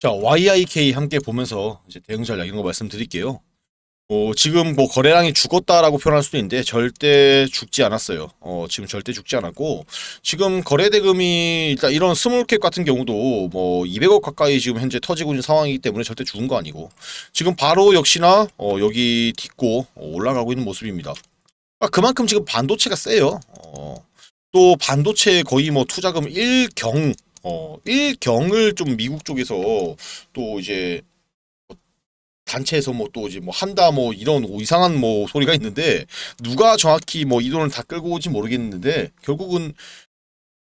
자, YIK 함께 보면서 이제 대응 전략 이런 거 말씀드릴게요. 어, 지금 뭐 거래량이 죽었다라고 표현할 수도 있는데 절대 죽지 않았어요. 어, 지금 절대 죽지 않았고 지금 거래 대금이 일단 이런 스몰캡 같은 경우도 뭐 200억 가까이 지금 현재 터지고 있는 상황이기 때문에 절대 죽은 거 아니고 지금 바로 역시나 어, 여기 딛고 어, 올라가고 있는 모습입니다. 아, 그만큼 지금 반도체가 세요. 어, 또 반도체 거의 뭐 투자금 1경 어, 일경을 좀 미국 쪽에서 또 이제 단체에서 뭐 또 이제 뭐 한다 뭐 이런 이상한 뭐 소리가 있는데 누가 정확히 뭐 이 돈을 다 끌고 오지 모르겠는데 결국은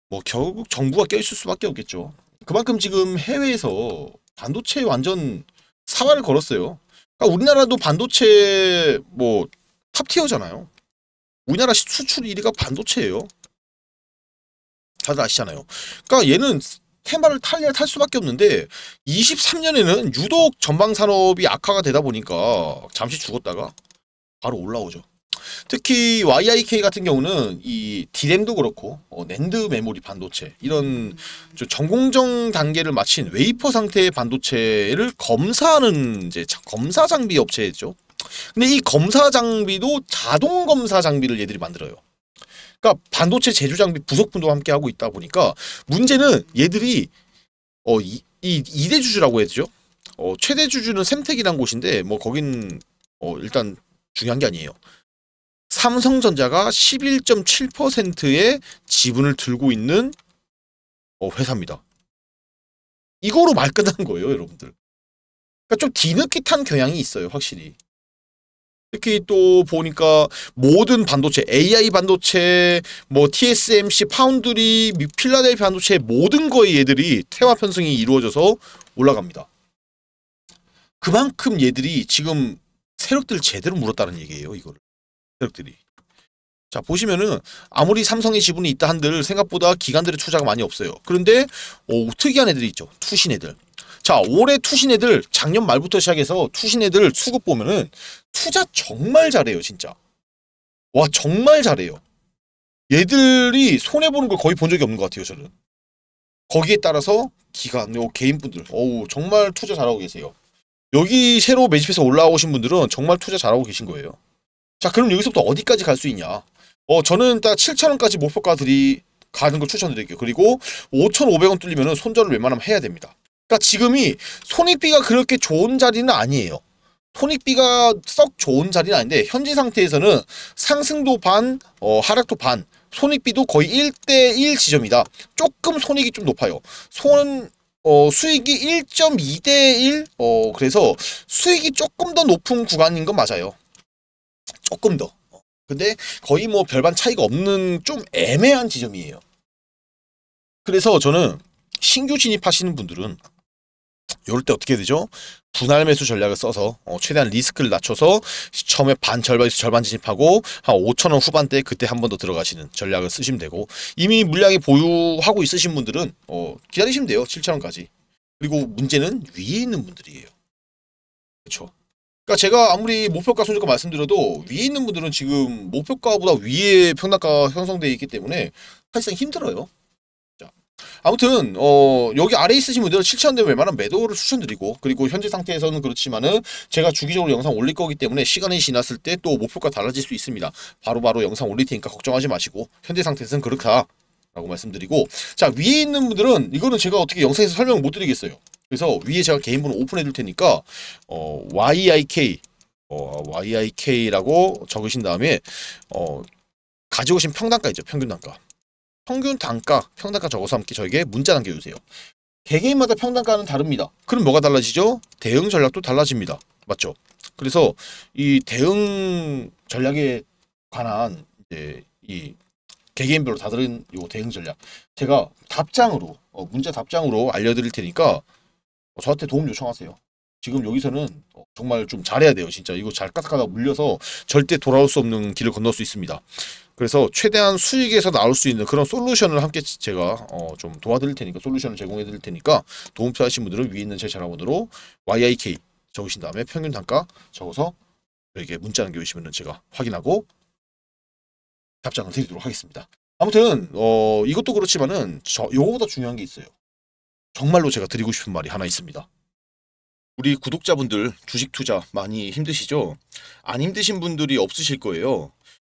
뭐 결국 정부가 깨질 수밖에 없겠죠. 그만큼 지금 해외에서 반도체 완전 사활을 걸었어요. 그러니까 우리나라도 반도체 뭐 탑티어잖아요. 우리나라 수출 1위가 반도체예요. 다들 아시잖아요. 그러니까 얘는 테마를 탈려야 탈 수밖에 없는데 23년에는 유독 전방 산업이 악화가 되다 보니까 잠시 죽었다가 바로 올라오죠. 특히 YIK 같은 경우는 이 디램도 그렇고 어, 랜드 메모리 반도체 이런 전공정 단계를 마친 웨이퍼 상태의 반도체를 검사하는 이제 검사 장비 업체죠. 근데 이 검사 장비도 자동 검사 장비를 얘들이 만들어요. 그러니까 반도체 제조 장비 부속분도 함께 하고 있다 보니까 문제는 얘들이 어, 이, 이 2대 주주라고 해야 되죠? 어, 최대 주주는 샘텍이란 곳인데 뭐 거긴 어, 일단 중요한 게 아니에요. 삼성전자가 11.7%의 지분을 들고 있는 어, 회사입니다. 이거로 말 끝난 거예요, 여러분들. 그러니까 좀 뒤늦게 탄 경향이 있어요, 확실히. 특히 또 보니까 모든 반도체, AI 반도체, 뭐 TSMC, 파운드리, 필라델피아 반도체 모든 거의 얘들이 테마 편성이 이루어져서 올라갑니다. 그만큼 얘들이 지금 세력들 제대로 물었다는 얘기예요, 이거를. 세력들이. 자 보시면은 아무리 삼성의 지분이 있다 한들 생각보다 기관들의 투자가 많이 없어요. 그런데 오, 어, 특이한 애들이 있죠. 투신 애들. 자 올해 투신 애들 작년 말부터 시작해서 투신 애들 수급 보면은 투자 정말 잘해요 진짜 와 정말 잘해요 얘들이 손해보는 걸 거의 본 적이 없는 것 같아요 저는 거기에 따라서 기관, 요 어, 개인분들 어우 정말 투자 잘하고 계세요 여기 새로 매집해서 올라오신 분들은 정말 투자 잘하고 계신 거예요 자 그럼 여기서부터 어디까지 갈 수 있냐 어 저는 딱7천원까지 목표가들이 가는 걸 추천드릴게요 그리고 5,500원 뚫리면 손절을 웬만하면 해야 됩니다 그러니까 지금이 손익비가 그렇게 좋은 자리는 아니에요. 손익비가 썩 좋은 자리는 아닌데 현재 상태에서는 상승도 반, 어, 하락도 반, 손익비도 거의 1대1 지점이다. 조금 손익이 좀 높아요. 손 어, 수익이 1.2대1 어, 그래서 수익이 조금 더 높은 구간인 건 맞아요. 조금 더. 근데 거의 뭐 별반 차이가 없는 좀 애매한 지점이에요. 그래서 저는 신규 진입하시는 분들은 요럴 때 어떻게 해야 되죠? 분할 매수 전략을 써서 어, 최대한 리스크를 낮춰서 처음에 반 절반 에서 절반 진입하고 한 5천 원 후반대 그때 한 번 더 들어가시는 전략을 쓰시면 되고 이미 물량이 보유하고 있으신 분들은 어, 기다리시면 돼요 7천 원까지 그리고 문제는 위에 있는 분들이에요 그렇죠 그러니까 제가 아무리 목표가 손절가 말씀드려도 위에 있는 분들은 지금 목표가보다 위에 평단가 형성되어 있기 때문에 사실상 힘들어요 아무튼 어 여기 아래 있으신 분들은 실천 되면 웬만하면 매도를 추천드리고 그리고 현재 상태에서는 그렇지만은 제가 주기적으로 영상 올릴 거기 때문에 시간이 지났을 때 또 목표가 달라질 수 있습니다. 바로바로 바로 영상 올릴 테니까 걱정하지 마시고 현재 상태에서는 그렇다 라고 말씀드리고 자 위에 있는 분들은 이거는 제가 어떻게 영상에서 설명 을못 드리겠어요. 그래서 위에 제가 개인번호 오픈해 둘 테니까 어, YIK 어, YIK라고 적으신 다음에 어, 가지고 오신 평단가 있죠. 평균 단가. 평균 단가, 평단가 적어서 함께 저에게 문자 남겨주세요. 개개인마다 평단가는 다릅니다. 그럼 뭐가 달라지죠? 대응 전략도 달라집니다. 맞죠? 그래서 이 대응 전략에 관한 이제 이 개개인별로 다른 요 대응 전략 제가 답장으로 어, 문자 답장으로 알려드릴 테니까 어, 저한테 도움 요청하세요. 지금 여기서는 어, 정말 좀 잘해야 돼요. 진짜 이거 잘 까딱하다 물려서 절대 돌아올 수 없는 길을 건널 수 있습니다. 그래서 최대한 수익에서 나올 수 있는 그런 솔루션을 함께 제가 어좀 도와드릴 테니까 솔루션을 제공해 드릴 테니까 도움 필요하신 분들은 위에 있는 제자화번호로 YIK 적으신 다음에 평균 단가 적어서 저에게 문자 남겨주시면 제가 확인하고 답장을 드리도록 하겠습니다. 아무튼 어 이것도 그렇지만은 저 요거보다 중요한 게 있어요. 정말로 제가 드리고 싶은 말이 하나 있습니다. 우리 구독자분들 주식 투자 많이 힘드시죠? 안 힘드신 분들이 없으실 거예요.